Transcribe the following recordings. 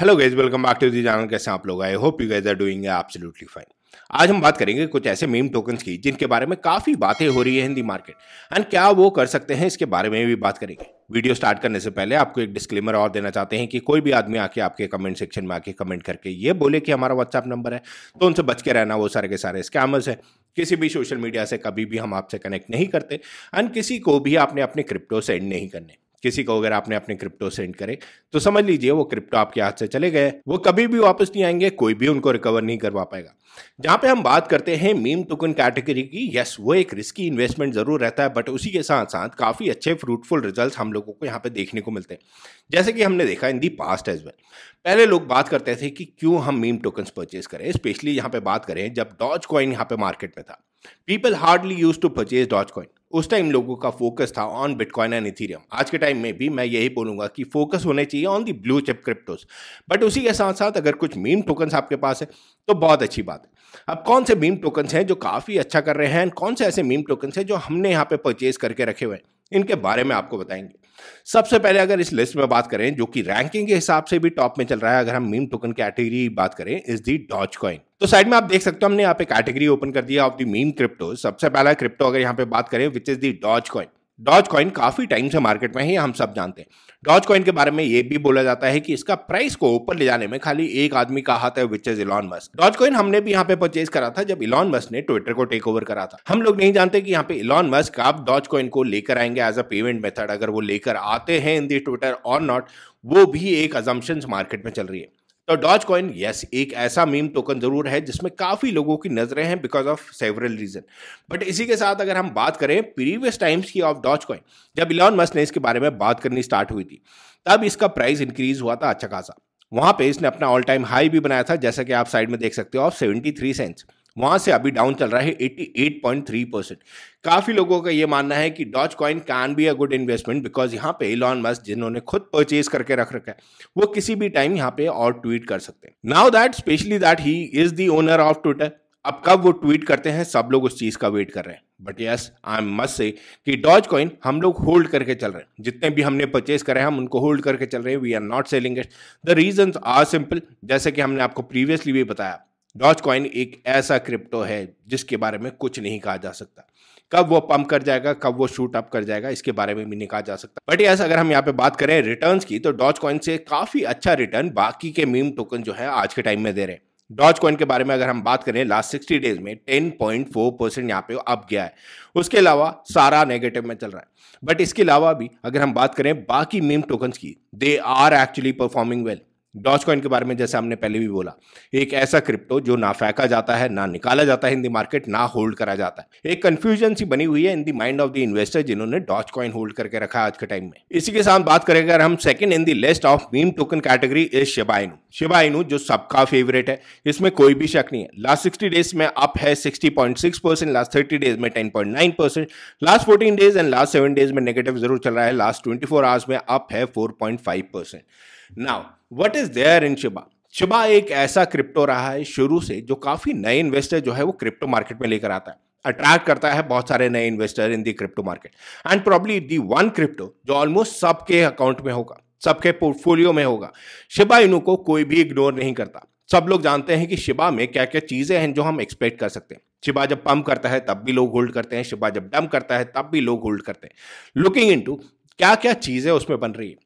hello guys welcome back to the channel कैसे आप लोग I hope you guys are doing absolutely fine आज हम बात करेंगे कुछ ऐसे मीम टोकन्स की जिनके बारे में काफ़ी बातें हो रही है हिंदी मार्केट एंड क्या वो कर सकते हैं इसके बारे में भी बात करेंगे वीडियो स्टार्ट करने से पहले आपको एक डिस्क्लेमर और देना चाहते हैं कि कोई भी आदमी आके आपके कमेंट सेक्शन में आके कमेंट करके ये बोले कि हमारा व्हाट्सअप नंबर है तो उनसे बच के रहना वो सारे के सारे स्कैमर्स हैं किसी भी सोशल मीडिया से कभी भी हम आपसे कनेक्ट नहीं करते एंड किसी को भी आपने अपने क्रिप्टो सेंड नहीं करने किसी को अगर आपने अपने क्रिप्टो सेंड करे तो समझ लीजिए वो क्रिप्टो आपके हाथ से चले गए वो कभी भी वापस नहीं आएंगे कोई भी उनको रिकवर नहीं करवा पाएगा जहां पे हम बात करते हैं मीम टोकन कैटेगरी की यस वो एक रिस्की इन्वेस्टमेंट जरूर रहता है बट उसी के साथ साथ काफी अच्छे फ्रूटफुल रिजल्ट हम लोगों को यहाँ पे देखने को मिलते हैं जैसे कि हमने देखा in the past as well पहले लोग बात करते थे कि क्यों हम मीम टोकन्स परचेज करें स्पेशली यहाँ पे बात करें जब डॉज कॉइन यहाँ पे मार्केट में था people hardly use to purchase doge coin उस टाइम लोगों का फोकस था ऑन बिटकॉइन एंड इथीरियम आज के टाइम में भी मैं यही बोलूंगा कि फोकस होने चाहिए on the blue chip cryptos but उसी के साथ साथ अगर कुछ मीम टोकन्स आपके पास है तो बहुत अच्छी बात है अब कौन से मीम टोकन्स हैं जो काफ़ी अच्छा कर रहे हैं एंड कौन से ऐसे मीम टोकन्स हैं जो हमने यहाँ पे परचेज करके रखे हुए हैं इनके बारे में आपको बताएंगे सबसे पहले अगर इस लिस्ट में बात करें जो कि रैंकिंग के हिसाब से भी टॉप में चल रहा है अगर हम मीम टोकन कैटेगरी बात करें इज दी डॉच कॉइन तो साइड में आप देख सकते हो हमने यहाँ पे कैटेगरी ओपन कर दिया ऑफ द मेन क्रिप्टो सबसे पहला क्रिप्टो अगर यहाँ पे बात करें which is the doge coin doge coin काफी टाइम से मार्केट में है हम सब जानते हैं डॉज कॉइन के बारे में ये भी बोला जाता है कि इसका प्राइस को ऊपर ले जाने में खाली एक आदमी का हाथ है which is Elon Musk doge coin हमने भी यहाँ पे परचेज करा था जब इलॉन मस्क ने ट्विटर को टेक ओवर करा था हम लोग नहीं जानते कि यहाँ पे इलॉन मस्क आप डॉज कॉइन को लेकर आएंगे एज अ पेमेंट मेथड अगर वो लेकर आते हैं इन दी ट्विटर और नॉट वो भी एक अजम्पन्स मार्केट में चल रही है तो डॉज कॉइन यस एक ऐसा मीम टोकन जरूर है जिसमें काफी लोगों की नजरें हैं because of several reason but इसी के साथ अगर हम बात करें प्रीवियस टाइम्स की ऑफ डॉज कॉइन जब इलॉन मस्क ने इसके बारे में बात करनी स्टार्ट हुई थी तब इसका प्राइस इंक्रीज हुआ था अच्छा खासा वहां पे इसने अपना ऑल टाइम हाई भी बनाया था जैसा कि आप साइड में देख सकते हो ऑफ सेवेंटी थ्री सेंट्स वहां से अभी डाउन चल रहा है 88.3 परसेंट काफी लोगों का यह मानना है कि doge coin can be a good investment because यहाँ पे इलॉन मस्क जिन्होंने खुद परचेज करके रख रखा है वो किसी भी टाइम यहाँ पे और ट्वीट कर सकते हैं now that specially that he is the owner of Twitter अब कब वो ट्वीट करते हैं सब लोग उस चीज का वेट कर रहे हैं but yes I am must say कि डॉज कॉइन हम लोग होल्ड करके चल रहे हैं जितने भी हमने परचेज करे हैं हम उनको होल्ड करके चल रहे हैं we are not selling it the reason are simple जैसे कि हमने आपको प्रीवियसली भी बताया डॉच कॉइन एक ऐसा क्रिप्टो है जिसके बारे में कुछ नहीं कहा जा सकता कब वो पंप कर जाएगा कब वो शूट अप कर जाएगा इसके बारे में भी नहीं कहा जा सकता बट यस अगर हम यहाँ पे बात करें रिटर्न की तो डॉच कॉइन से काफी अच्छा रिटर्न बाकी के मीम टोकन जो है आज के टाइम में दे रहे हैं डॉज कॉइन के बारे में अगर हम बात करें लास्ट सिक्सटी डेज में टेन पॉइंट फोर परसेंट यहाँ पे अप गया है उसके अलावा सारा नेगेटिव में चल रहा है बट इसके अलावा भी अगर हम बात करें बाकी मीम टोकन्स की they are actually performing well doge coin के बारे में जैसे हमने पहले भी बोला एक ऐसा क्रिप्टो जो ना फेंका जाता है ना निकाला जाता है इन दी मार्केट ना होल्ड करा जाता है एक कंफ्यूजन सी बनी हुई है in the mind of the investor जिन्होंने डॉज कॉइन होल्ड करके रखा है आज के टाइम में इसी के साथ बात करें अगर हम second in the list of meme token category is Shiba Inu Shiba Inu जो सबका फेवरेट है इसमें कोई भी शक नहीं है लास्ट सिक्सटी डेज में अप है sixty point six percent last thirty days में ten point nine percent last fourteen days and last seven days में नेगेटिव जरूर चल रहा है लास्ट ट्वेंटी फोर आवर्स में अप है four point five percent now what is there in Shiba Shiba एक ऐसा क्रिप्टो रहा है शुरू से जो काफी नए इन्वेस्टर जो है वो क्रिप्टो मार्केट में लेकर आता है अट्रैक्ट करता है बहुत सारे नए investor in the crypto market and probably the one crypto जो ऑलमोस्ट सबके अकाउंट में होगा सबके पोर्टफोलियो में होगा शिबा इनू को कोई भी इग्नोर नहीं करता सब लोग जानते हैं कि शिबा में क्या क्या चीज़ें हैं जो हम एक्सपेक्ट कर सकते हैं शिबा जब पम्प करता है तब भी लोग होल्ड करते हैं शिबा जब डम करता है तब भी लोग होल्ड करते हैं लुकिंग इन क्या क्या चीज़ें उसमें बन रही है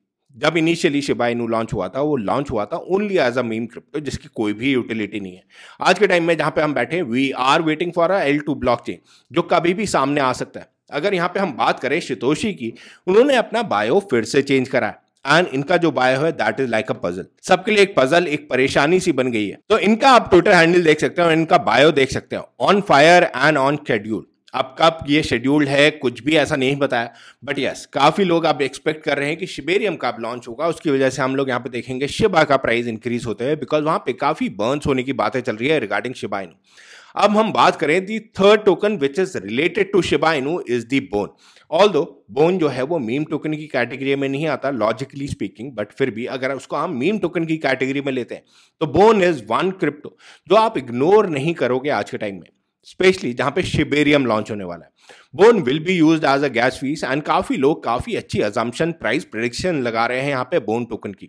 जब इनिशियली शिबा इनू लॉन्च हुआ था वो लॉन्च हुआ था only as a meme crypto जिसकी कोई भी यूटिलिटी नहीं है आज के टाइम में जहाँ पे हम बैठे we are waiting for a L two blockchain जो कभी भी सामने आ सकता है अगर यहाँ पे हम बात करें शितोशी की उन्होंने अपना बायो फिर से चेंज करा है एंड इनका जो बायो है that is like a puzzle सबके लिए एक पजल एक परेशानी सी बन गई है तो इनका आप ट्विटर हैंडल देख सकते हो इनका बायो देख सकते हो on fire and on schedule कब ये शेड्यूल्ड है कुछ भी ऐसा नहीं बताया बट यस काफ़ी लोग अब एक्सपेक्ट कर रहे हैं कि शिबेरियम का लॉन्च होगा उसकी वजह से हम लोग यहाँ पे देखेंगे शिबा का प्राइस इंक्रीज होते हैं बिकॉज वहाँ पे काफ़ी बर्न्स होने की बातें चल रही है रिगार्डिंग शिबाइन अब हम बात करें the third token which is related to Shiba is the bone all दो बोन जो है वो मीम टोकन की कैटेगरी में नहीं आता लॉजिकली स्पीकिंग बट फिर भी अगर उसको हम मीम टोकन की कैटेगरी में लेते हैं तो बोन इज वन क्रिप्टो जो आप इग्नोर नहीं करोगे आज के टाइम में स्पेशली जहां पे शिबेरियम लॉन्च होने वाला है bone will be use as a gas fees and काफ़ी लोग काफ़ी अच्छी अजम्पन प्राइस प्रडिक्शन लगा रहे हैं यहाँ पे बोन टोकन की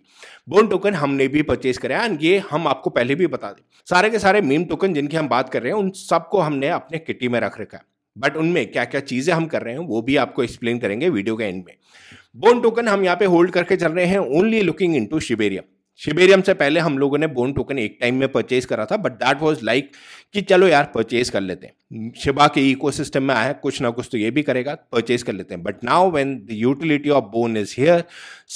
बोन टोकन हमने भी परचेज कराया एंड ये हम आपको पहले भी बता दें सारे के सारे मीम टोकन जिनकी हम बात कर रहे हैं उन सबको हमने अपने किटी में रख रखा है बट उनमें क्या क्या चीज़ें हम कर रहे हैं वो भी आपको एक्सप्लेन करेंगे वीडियो के एंड में बोन टोकन हम यहाँ पे होल्ड करके चल रहे हैं only looking into Shibarium Shibarium से पहले हम लोगों ने बोन टोकन एक टाइम में परचेज करा था बट दैट वॉज लाइक कि चलो यार परचेज कर लेते हैं शिबा के इकोसिस्टम में आया कुछ ना कुछ तो ये भी करेगा परचेज कर लेते हैं but now when the utility of Bone is here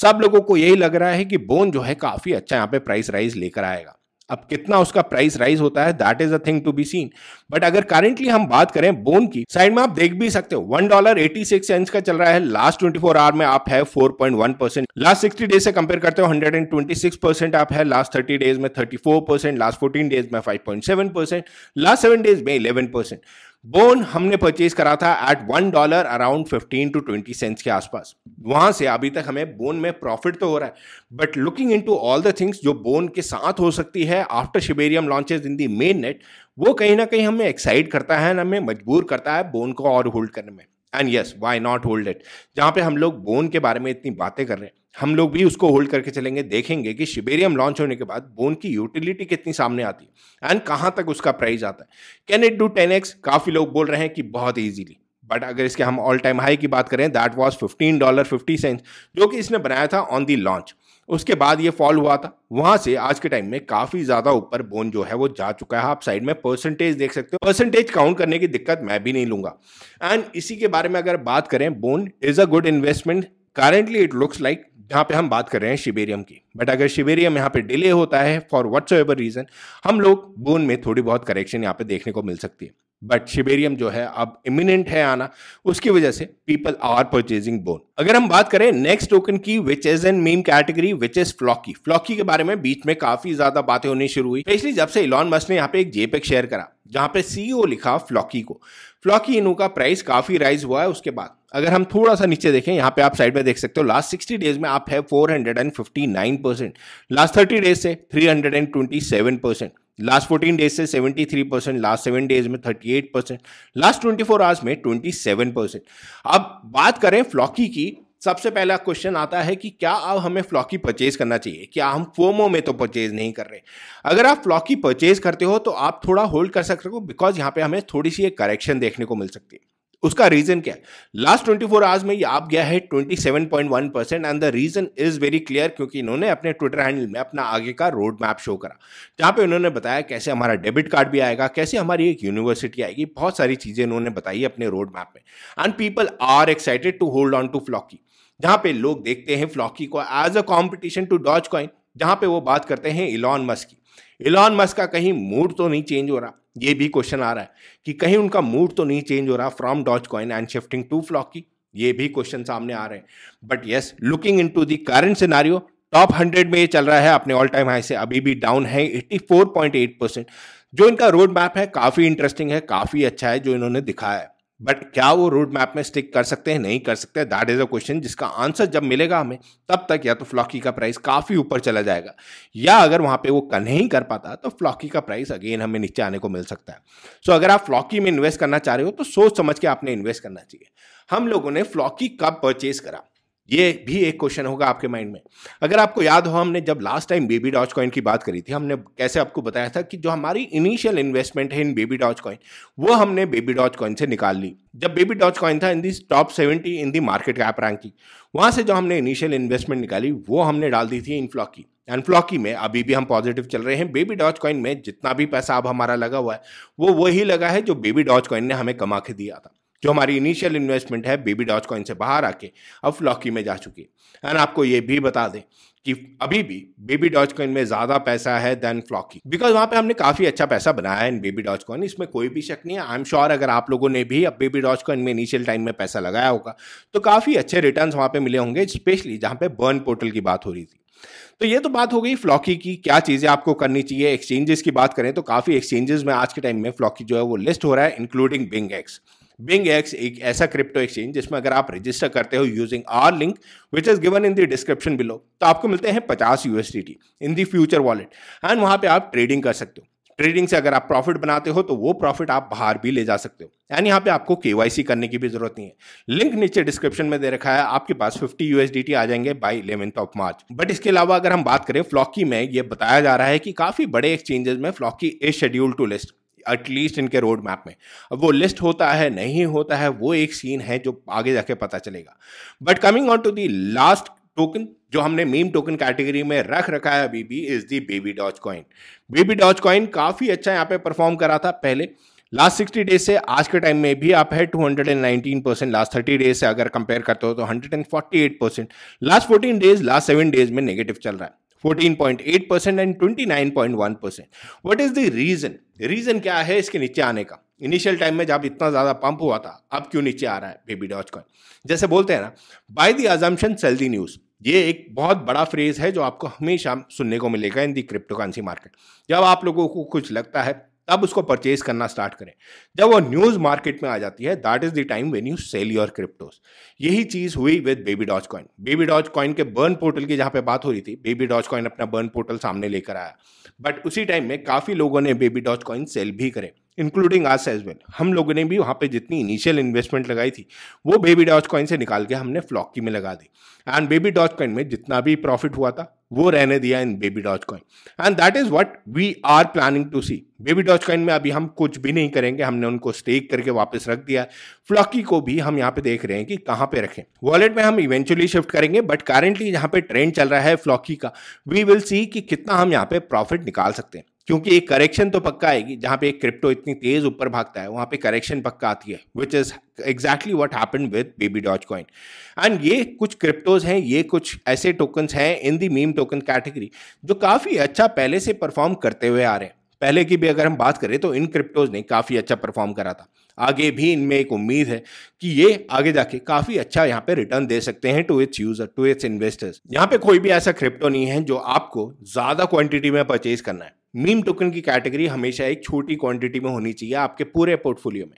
सब लोगों को यही लग रहा है कि बोन जो है काफ़ी अच्छा यहाँ पे प्राइस राइज लेकर आएगा अब कितना उसका प्राइस राइज होता है that is a thing to be seen but अगर करेंटली हम बात करें बोन की साइड में आप देख भी सकते हो one dollar eighty six cents का चल रहा है लास्ट ट्वेंटी फोर आवर में आप है four point one percent last sixty days से कंपेयर करते हो hundred and twenty six percent आप है लास्ट थर्टी डेज में thirty four percent last fourteen days में five point seven percent last seven days में इलेवन परसेंट बोन हमने purchase करा था at one dollar around fifteen to twenty cents के आसपास वहां से अभी तक हमें बोन में प्रॉफिट तो हो रहा है but looking into all the things जो बोन के साथ हो सकती है after Shibarium launches in the main net वो कहीं ना कहीं हमें एक्साइट करता है हमें मजबूर करता है बोन को और होल्ड करने में and yes why not hold it जहाँ पे हम लोग बोन के बारे में इतनी बातें कर रहे हैं हम लोग भी उसको होल्ड करके चलेंगे देखेंगे कि शिबेरियम लॉन्च होने के बाद बोन की यूटिलिटी कितनी सामने आती है एंड कहाँ तक उसका प्राइस आता है can it do ten x काफ़ी लोग बोल रहे हैं कि बहुत ईजीली बट अगर इसके हम ऑल टाइम हाई की बात करें that was fifteen dollar fifty cent जो कि इसने बनाया था ऑन दी लॉन्च उसके बाद ये फॉल हुआ था वहां से आज के टाइम में काफी ज्यादा ऊपर बोन जो है वो जा चुका है आप साइड में परसेंटेज देख सकते हो परसेंटेज काउंट करने की दिक्कत मैं भी नहीं लूंगा एंड इसी के बारे में अगर बात करें Bone is a good investment currently it looks like यहाँ पे हम बात कर रहे हैं शिबेरियम की बट अगर शिबेरियम यहाँ पे डिले होता है फॉर वट्स एवर रीजन हम लोग बोन में थोड़ी बहुत करेक्शन यहाँ पे देखने को मिल सकती है बट शिबेरियम जो है अब इमिनेंट है आना उसकी वजह से पीपल आर परचेजिंग बोन अगर हम बात करें नेक्स्ट टोकन की which is an meme category which is Floki Floki के बारे में बीच में काफी ज्यादा बातें होनी शुरू हुई स्पेशली जब से इलॉन मस्क ने यहाँ पे एक जेपेक शेयर e करा जहां पे सीईओ e लिखा फ्लॉकी को फ्लॉकी इनू का प्राइस काफी राइज हुआ है उसके बाद अगर हम थोड़ा सा नीचे देखें यहाँ पे आप साइड में देख सकते हो लास्ट 60 डेज में आप है 459 परसेंट लास्ट 30 डेज से 327 परसेंट लास्ट फोर्टीन डेज से seventy three percent last seven days में thirty eight percent last twenty four hours में ट्वेंटी सेवन परसेंट अब बात करें फ्लॉकी की सबसे पहला क्वेश्चन आता है कि क्या अब हमें फ्लॉकी परचेज करना चाहिए क्या हम फोमो में तो परचेज नहीं कर रहे अगर आप फ्लॉकी परचेज करते हो तो आप थोड़ा होल्ड कर सकते हो बिकॉज यहाँ पे हमें थोड़ी सी एक करेक्शन देखने को मिल सकती है उसका रीजन क्या है लास्ट 24 आवर्स में ये आप गया है 27.1 percent and the reason is very clear क्योंकि इन्होंने अपने ट्विटर हैंडल में अपना आगे का रोड मैप शो करा जहां पे उन्होंने बताया कैसे हमारा डेबिट कार्ड भी आएगा कैसे हमारी एक यूनिवर्सिटी आएगी बहुत सारी चीजें इन्होंने बताई अपने रोड मैप में and people are excited to hold on to Floki जहां पे लोग देखते हैं फ्लॉकी को as a competition to Dogecoin जहां पे वो बात करते हैं इलॉन मस्क की इलॉन मस्क का कहीं मूड तो नहीं चेंज हो रहा ये भी क्वेश्चन आ रहा है कि कहीं उनका मूड तो नहीं चेंज हो रहा from Dogecoin and shifting to Floki की ये भी क्वेश्चन सामने आ रहे हैं but yes looking into the current scenario top hundred में ये चल रहा है अपने ऑल टाइम हाई से अभी भी डाउन है eighty four point eight percent जो इनका रोड मैप है काफ़ी इंटरेस्टिंग है काफ़ी अच्छा है जो इन्होंने दिखाया है बट क्या वो रूट मैप में स्टिक कर सकते हैं नहीं कर सकते दैट इज अ क्वेश्चन जिसका आंसर जब मिलेगा हमें तब तक या तो फ्लॉकी का प्राइस काफी ऊपर चला जाएगा या अगर वहां पे वो नहीं कर पाता तो फ्लॉकी का प्राइस अगेन हमें नीचे आने को मिल सकता है सो so, अगर आप फ्लॉकी में इन्वेस्ट करना चाह रहे हो तो सोच समझ के आपने इन्वेस्ट करना चाहिए हम लोगों ने फ्लॉकी कब परचेज करा ये भी एक क्वेश्चन होगा आपके माइंड में अगर आपको याद हो हमने जब last time baby Dogecoin की बात करी थी हमने कैसे आपको बताया था कि जो हमारी इनिशियल इन्वेस्टमेंट है इन बेबी डॉच कॉइन वो हमने बेबी डॉच कॉइन से निकाल ली जब बेबी डॉच कॉइन था in the top seventy in the market cap ranking वहाँ से जो हमने इनिशियल इन्वेस्टमेंट निकाली वो हमने डाल दी थी इनफ्लॉक की एनफ्लॉकी में अभी भी हम पॉजिटिव चल रहे हैं बेबी डॉच कॉइन में जितना भी पैसा अब हमारा लगा हुआ है वो वही लगा है जो बेबी डॉच कॉइन ने हमें कमा के दिया था जो हमारी इनिशियल इन्वेस्टमेंट है बेबी डॉज कॉइन से बाहर आके अब फ्लॉकी में जा चुकी है एंड आपको ये भी बता दें कि अभी भी बेबी डॉज कॉइन में ज़्यादा पैसा है देन फ्लॉकी बिकॉज वहाँ पे हमने काफ़ी अच्छा पैसा बनाया इन बेबी डॉज कॉइन इसमें कोई भी शक नहीं है आई एम श्योर अगर आप लोगों ने भी अब बेबी डॉज कॉइन में इनिशियल टाइम में पैसा लगाया होगा तो काफ़ी अच्छे रिटर्न वहाँ पर मिले होंगे स्पेशली जहाँ पर बर्न पोर्टल की बात हो रही थी तो ये तो बात हो गई फ्लॉकी की क्या चीज़ें आपको करनी चाहिए एक्सचेंजेस की बात करें तो काफ़ी एक्सचेंजेस में आज के टाइम में फ्लॉकी जो है वो लिस्ट हो रहा है including BingX BingX एक ऐसा क्रिप्टो एक्सचेंज जिसमें अगर आप रजिस्टर करते हो using our link which is given in the description below तो आपको मिलते हैं पचास T in the future wallet and वहां पे आप ट्रेडिंग कर सकते हो ट्रेडिंग से अगर आप प्रॉफिट बनाते हो तो वो प्रॉफिट आप बाहर भी ले जा सकते हो एंड यहाँ पे आपको केवाईसी करने की भी जरूरत नहीं है लिंक नीचे डिस्क्रिप्शन में दे रखा है आपके पास डी टी आ जाएंगे by eleventh of March but इसके अलावा अगर हम बात करें फ्लॉकी में ये बताया जा रहा है कि काफी बड़े एक्सचेंजेस में Floki is schedule to list at least इनके रोड मैप में अब वो लिस्ट होता है नहीं होता है वो एक सीन है जो आगे जाके पता चलेगा but coming on to the last token जो हमने मीम टोकन कैटेगरी में रख रखा है अभी भी is the baby Dogecoin baby Dogecoin काफ़ी अच्छा यहाँ पे परफॉर्म करा था पहले लास्ट सिक्सटी डेज से आज के टाइम में भी आप है two hundred and nineteen percent last thirty days से अगर कंपेयर करते हो तो hundred and forty eight percent last fourteen days last seven days में नेगेटिव चल रहा है 14.8 percent and 29.1 percent what is the reason reason क्या है इसके नीचे आने का इनिशियल टाइम में जब इतना ज्यादा पंप हुआ था अब क्यों नीचे आ रहा है बेबी डॉच कॉइन जैसे बोलते हैं ना बाय द अजम्पन सेल दी न्यूज़ ये एक बहुत बड़ा फ्रेज है जो आपको हमेशा सुनने को मिलेगा इन दी क्रिप्टोकरेंसी मार्केट जब आप लोगों को कुछ लगता है तब उसको परचेज करना स्टार्ट करें जब वो न्यूज मार्केट में आ जाती है that is the time when you sell your cryptos यही चीज हुई with baby Dogecoin baby doge coin के बर्न पोर्टल की जहां पे बात हो रही थी बेबी डॉज कॉइन अपना बर्न पोर्टल सामने लेकर आया बट उसी टाइम में काफी लोगों ने बेबी डॉज कॉइन सेल भी करें इंक्लूडिंग आस एज वेल हम लोगों ने भी वहाँ पे जितनी इनिशियल इन्वेस्टमेंट लगाई थी वो बेबी डॉच कॉइन से निकाल के हमने फ्लॉकी में लगा दी एंड बेबी डॉच कॉइन में जितना भी प्रॉफिट हुआ था वो रहने दिया in baby Dogecoin and that is what we are planning to see baby Dogecoin में अभी हम कुछ भी नहीं करेंगे हमने उनको स्टेक करके वापस रख दिया फ्लॉकी को भी हम यहाँ पे देख रहे हैं कि कहाँ पे रखें वॉलेट में हम इवेंचुअली शिफ्ट करेंगे बट करेंटली यहाँ पे ट्रेंड चल रहा है फ्लॉकी का वी विल सी कि कितना हम यहाँ पे प्रॉफिट निकाल सकते हैं क्योंकि एक करेक्शन तो पक्का आएगी जहां पे एक क्रिप्टो इतनी तेज ऊपर भागता है वहां पे करेक्शन पक्का आती है which is exactly what happen with baby Dogecoin and ये कुछ क्रिप्टोज हैं ये कुछ ऐसे टोकन्स हैं in the meme token category जो काफ़ी अच्छा पहले से परफॉर्म करते हुए आ रहे हैं पहले की भी अगर हम बात करें तो इन क्रिप्टोज ने काफ़ी अच्छा परफॉर्म करा था आगे भी इनमें एक उम्मीद है कि ये आगे जाके काफी अच्छा यहाँ पे रिटर्न दे सकते हैं to its user to its investors यहाँ पे कोई भी ऐसा क्रिप्टो नहीं है जो आपको ज्यादा क्वांटिटी में परचेज करना है मीम टोकन की कैटेगरी हमेशा एक छोटी क्वांटिटी में होनी चाहिए आपके पूरे पोर्टफोलियो में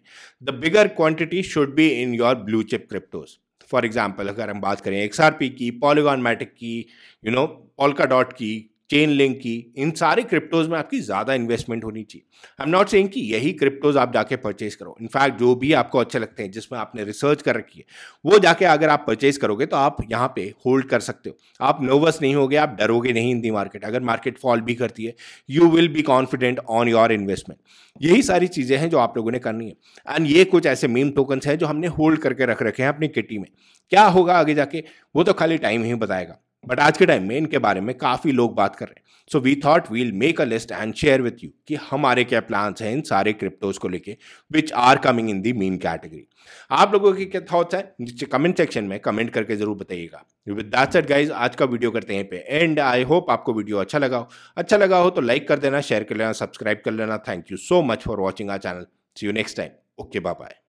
the bigger quantity should be in your blue chip cryptos for example अगर हम बात करें एक्सआरपी की पॉलीगॉन मैटिक की यू नो ऑल्का डॉट की चेन लिंक की इन सारे क्रिप्टोज में आपकी ज़्यादा इन्वेस्टमेंट होनी चाहिए आई एम नॉट सेइंग कि यही क्रिप्टोज आप जाके परचेज करो इनफैक्ट जो भी आपको अच्छे लगते हैं जिसमें आपने रिसर्च कर रखी है वो जाके अगर आप परचेज करोगे तो आप यहाँ पे होल्ड कर सकते हो आप नर्वस नहीं होगे आप डरोगे नहीं इन दी मार्केट अगर मार्केट फॉल भी करती है you will be confident on your investment यही सारी चीज़ें हैं जो आप लोगों ने करनी है एंड ये कुछ ऐसे मेम टोकन्स हैं जो हमने होल्ड करके रख रखे हैं अपनी किटी में क्या होगा आगे जाके वो तो खाली टाइम ही बताएगा बट आज के टाइम में इनके बारे में काफ़ी लोग बात कर रहे हैं so we thought we'll make a list and share with you कि हमारे क्या प्लान्स हैं इन सारे क्रिप्टोज को लेके which are coming in the meme category आप लोगों के क्या थॉट्स हैं नीचे कमेंट सेक्शन में कमेंट करके जरूर बताइएगा विद दैट सेट गाइज आज का वीडियो करते हैं पे एंड आई होप आपको वीडियो अच्छा लगा हो अच्छा लगा हो तो लाइक कर देना शेयर कर लेना सब्सक्राइब कर लेना thank you so much for watching our channel see you next time okay bye